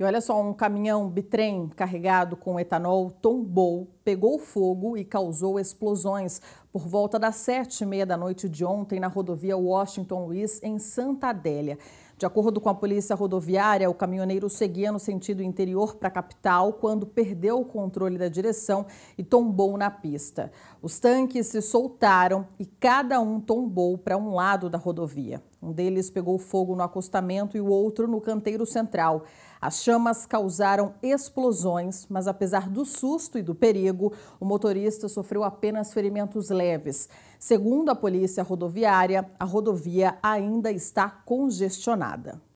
E olha só, um caminhão bitrem carregado com etanol tombou pegou fogo e causou explosões por volta das sete e meia da noite de ontem na rodovia Washington Luiz, em Santa Adélia. De acordo com a polícia rodoviária, o caminhoneiro seguia no sentido interior para a capital quando perdeu o controle da direção e tombou na pista. Os tanques se soltaram e cada um tombou para um lado da rodovia. Um deles pegou fogo no acostamento e o outro no canteiro central. As chamas causaram explosões, mas apesar do susto e do perigo, o motorista sofreu apenas ferimentos leves. Segundo a Polícia Rodoviária, a rodovia ainda está congestionada.